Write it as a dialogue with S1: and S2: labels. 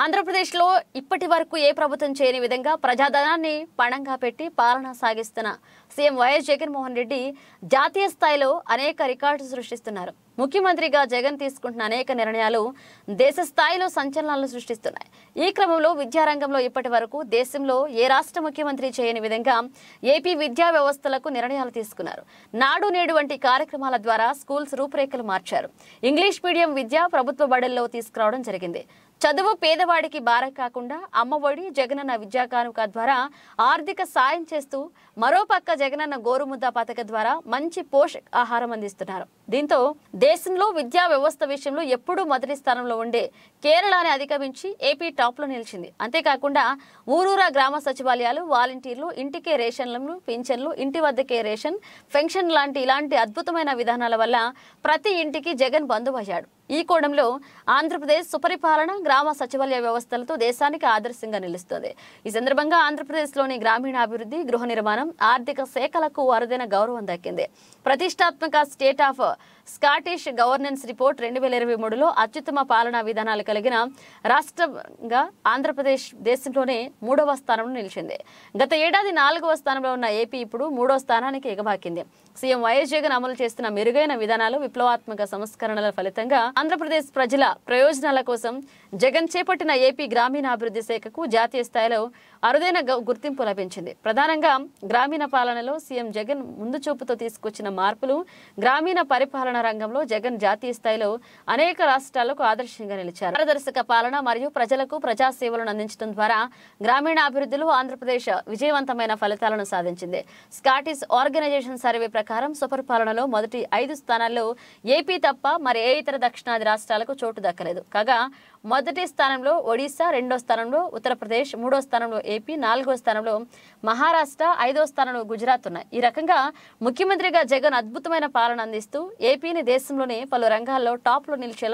S1: ఆంధ్రప్రదేశ్లో ఇప్పటి వరకు ఏ ప్రభుత్వం చేయని విధంగా ప్రజాధనాన్ని పణంగా పెట్టి పాలన సాగిస్తున్న సీఎం వైఎస్ జగన్మోహన్ రెడ్డి జాతీయ స్థాయిలో అనేక రికార్డులు సృష్టిస్తున్నారు ముఖ్యమంత్రిగా జగన్ తీసుకుంటున్న అనేక నిర్ణయాలు దేశ స్థాయిలో సంచలనాలను సృష్టిస్తున్నాయి ఈ క్రమంలో విద్యారంగంలో ఇప్పటి వరకు దేశంలో ఏ రాష్ట్ర ముఖ్యమంత్రి చేయని విధంగా ఏపీ విద్యా వ్యవస్థలకు నిర్ణయాలు తీసుకున్నారు నాడు నేడు వంటి కార్యక్రమాల ద్వారా స్కూల్స్ రూపురేఖలు మార్చారు ఇంగ్లీష్ మీడియం విద్య ప్రభుత్వ బడుల్లో తీసుకురావడం జరిగింది చదువు పేదవాడికి భారం కాకుండా అమ్మఒడి జగనన్న విద్యా కానుక ద్వారా ఆర్థిక సాయం చేస్తూ మరోపక్క జగనన్న గోరుముద్ద పథక ద్వారా మంచి పోషక ఆహారం అందిస్తున్నారు దీంతో దేశంలో విద్యా వ్యవస్థ విషయంలో ఎప్పుడూ మొదటి స్థానంలో ఉండే కేరళని అధిగమించి ఏపీ టాప్లో నిలిచింది అంతేకాకుండా ఊరూరా గ్రామ సచివాలయాలు వాలంటీర్లు ఇంటికే రేషన్లను పింఛన్లు ఇంటి వద్దకే రేషన్ పెన్షన్ లాంటి ఇలాంటి అద్భుతమైన విధానాల వల్ల ప్రతి ఇంటికి జగన్ బంధువయ్యాడు ఈ కోణంలో ఆంధ్రప్రదేశ్ సుపరిపాలన గ్రామ సచివాలయ వ్యవస్థలతో దేశానికి ఆదర్శంగా నిలుస్తోంది ఈ సందర్భంగా ఆంధ్రప్రదేశ్లోని గ్రామీణాభివృద్ధి గృహ నిర్మాణం ఆర్థిక శాఖలకు అరుదైన గౌరవం దక్కింది ప్రతిష్టాత్మక state of Scottish governance report రెండు వేల ఇరవై మూడులో అత్యుత్తమ పాలనా విధానాలు కలిగిన రాష్ట్రంగా ఆంధ్రప్రదేశ్ దేశంలోనే మూడవ స్థానంలో నిలిచింది గత ఏడాది నాలుగవ స్థానంలో ఉన్న ఏపీ ఇప్పుడు మూడో స్థానానికి ఎగబాకింది సీఎం వైఎస్ జగన్ అమలు చేస్తున్న మెరుగైన విధానాలు విప్లవాత్మక సంస్కరణల ఫలితంగా ఆంధ్రప్రదేశ్ ప్రజల ప్రయోజనాల కోసం జగన్ చేపట్టిన ఏపీ గ్రామీణాభివృద్ధి శాఖకు జాతీయ స్థాయిలో అరుదైన గుర్తింపు లభించింది ప్రధానంగా గ్రామీణ పాలనలో సీఎం జగన్ ముందు చూపుతో తీసుకొచ్చిన మార్పులు గ్రామీణ పరిపాలన రంగంలో జగన్ జాతీయ స్థాయిలో అనేక రాష్ట్రాలకు ఆదర్శంగా నిలిచారు పారదర్శక పాలన మరియు ప్రజలకు ప్రజాసేవలను అందించడం ద్వారా గ్రామీణాభివృద్ధిలో ఆంధ్రప్రదేశ్ విజయవంతమైన ఫలితాలను సాధించింది స్కాటిష్ ఆర్గనైజేషన్ సర్వే ప్రకారం సుపరిపాలనలో మొదటి ఐదు స్థానాల్లో ఏపీ తప్ప మరి ఏ ఇతర దక్షిణాది రాష్ట్రాలకు చోటు దక్కలేదు కాగా మొదటి స్థానంలో ఒడిశా రెండో స్థానంలో ఉత్తరప్రదేశ్ మూడో స్థానంలో ఏపీ నాలుగో స్థానంలో మహారాష్ట్ర ఐదో స్థానంలో గుజరాత్ ఉన్నాయి ఈ రకంగా ముఖ్యమంత్రిగా జగన్ అద్భుతమైన పాలన అందిస్తూ ఏపీని దేశంలోనే పలు రంగాల్లో టాప్లో నిలిచేలా